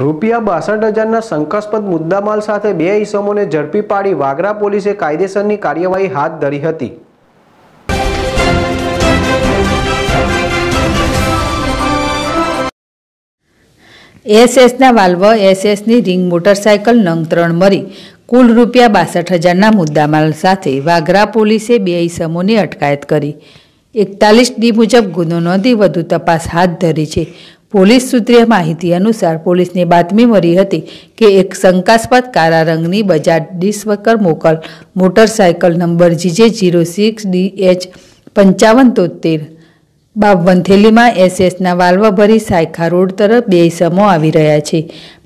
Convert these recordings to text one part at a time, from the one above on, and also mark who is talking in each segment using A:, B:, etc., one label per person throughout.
A: રૂપિયા બાસઠ હજારના શંકાસ્પદ મુદ્દામાલ સાથે બે ઇસમોને ઝડપી પાડી વાગરા પોલીસે કાયદેસરની કાર્યવાહી હાથ ધરી હતી
B: એસએસના વાલ્વ એસએસની રિંગ મોટરસાયકલ નંગ ત્રણ મરી કુલ રૂપિયા બાસઠ હજારના મુદ્દામાલ સાથે વાઘરા પોલીસે બે ઇસમોની અટકાયત કરી એકતાલીસ ડી મુજબ ગુનો નોંધી વધુ તપાસ હાથ ધરી છે પોલીસ સૂત્રે માહિતી અનુસાર પોલીસને બાતમી મળી હતી કે એક શંકાસ્પદ કાળા રંગની બજાર ડિસ્વકર મોકલ motorcycle number GJ zero six D H પંચાવન તોતેર બાવન થેલીમાં એસએસના વાલ્વ ભરી સાયખા રોડ તરફ બે સમો આવી રહ્યા છે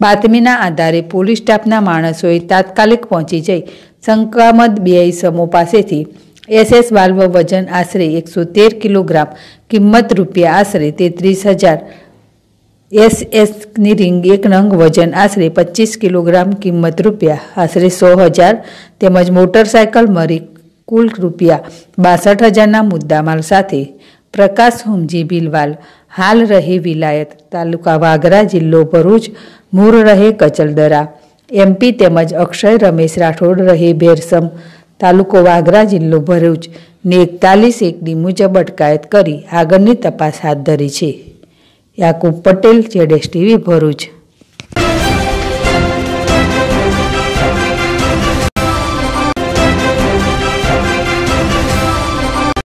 B: બાતમીના આધારે પોલીસ સ્ટાફના માણસોએ તાત્કાલિક પહોંચી જઈ સંક્રમત બે સમો પાસેથી એસએસ વાલ્વ વજન આશરે એકસો તેર કિલોગ્રામ કિંમત રૂપિયા આશરે તેત્રીસ હજાર એસ એસની રિંગ એક નંગ વજન આશરે પચીસ કિલોગ્રામ કિંમત રૂપિયા આશરે સો હજાર તેમજ મોટરસાયકલ મરી કુલ રૂપિયા બાસઠ હજારના મુદ્દામાલ સાથે પ્રકાશ હોમજી ભીલવાલ હાલ રહે વિલાયત તાલુકા વાગરા જિલ્લો ભરૂચ મૂળ રહે કચલદરા એમપી તેમજ અક્ષય રમેશ રાઠોડ રહે ભેરસમ તાલુકો વાગરા જિલ્લો ભરૂચ ને એકતાલીસ એકની મુજબ અટકાયત કરી આગળની તપાસ હાથ ધરી છે યાકુબ પટેલ જેડેશ ટીવી ભરૂચ